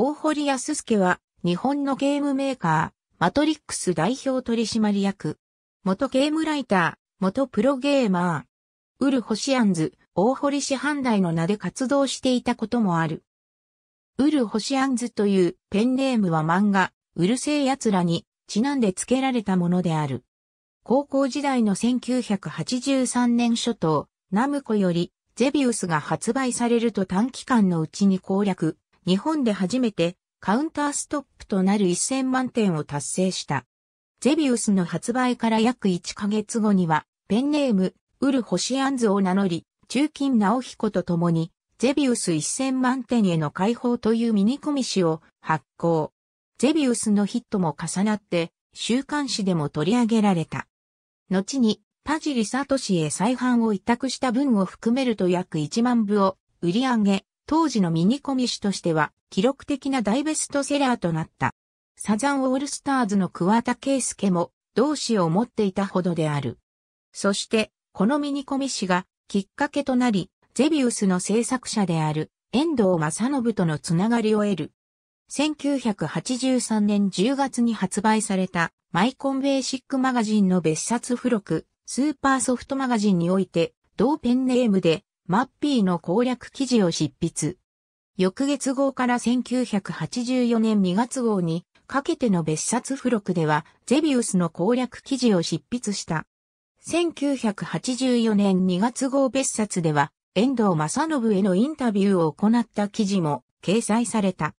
大堀康介は、日本のゲームメーカー、マトリックス代表取締役。元ゲームライター、元プロゲーマー。ウルホシアンズ、大堀師範代の名で活動していたこともある。ウルホシアンズというペンネームは漫画、うるせえ奴らにちなんで付けられたものである。高校時代の1983年初頭、ナムコよりゼビウスが発売されると短期間のうちに攻略、日本で初めてカウンターストップとなる1000万点を達成した。ゼビウスの発売から約1ヶ月後には、ペンネーム、ウル・ホシアンズを名乗り、中金直彦と共に、ゼビウス1000万点への解放というミニコミ誌を発行。ゼビウスのヒットも重なって、週刊誌でも取り上げられた。後に、田尻シへ再販を委託した分を含めると約1万部を売り上げ、当時のミニコミ誌としては記録的な大ベストセラーとなった。サザンオールスターズの桑田圭介も同志を持っていたほどである。そして、このミニコミ誌がきっかけとなり、ゼビウスの制作者である遠藤正信とのつながりを得る。1983年10月に発売されたマイコンベーシックマガジンの別冊付録スーパーソフトマガジンにおいて同ペンネームでマッピーの攻略記事を執筆。翌月号から1984年2月号にかけての別冊付録ではゼビウスの攻略記事を執筆した。1984年2月号別冊では遠藤正信へのインタビューを行った記事も掲載された。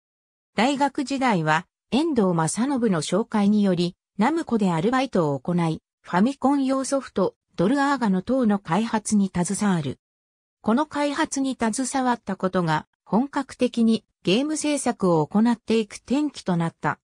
大学時代は遠藤正信の紹介によりナムコでアルバイトを行い、ファミコン用ソフト、ドルアーガの等の開発に携わる。この開発に携わったことが本格的にゲーム制作を行っていく転機となった。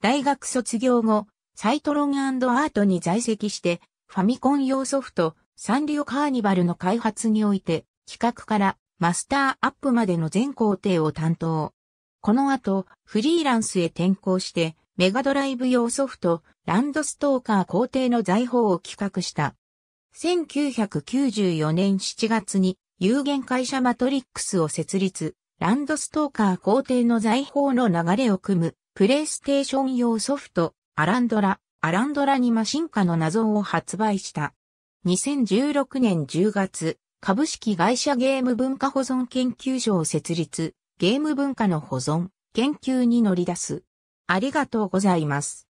大学卒業後、サイトロンアートに在籍して、ファミコン用ソフト、サンリオカーニバルの開発において、企画からマスターアップまでの全工程を担当。この後、フリーランスへ転向して、メガドライブ用ソフト、ランドストーカー工程の財宝を企画した。1994年7月に有限会社マトリックスを設立、ランドストーカー皇帝の財宝の流れを組む、プレイステーション用ソフト、アランドラ、アランドラにマシン化の謎を発売した。2016年10月、株式会社ゲーム文化保存研究所を設立、ゲーム文化の保存、研究に乗り出す。ありがとうございます。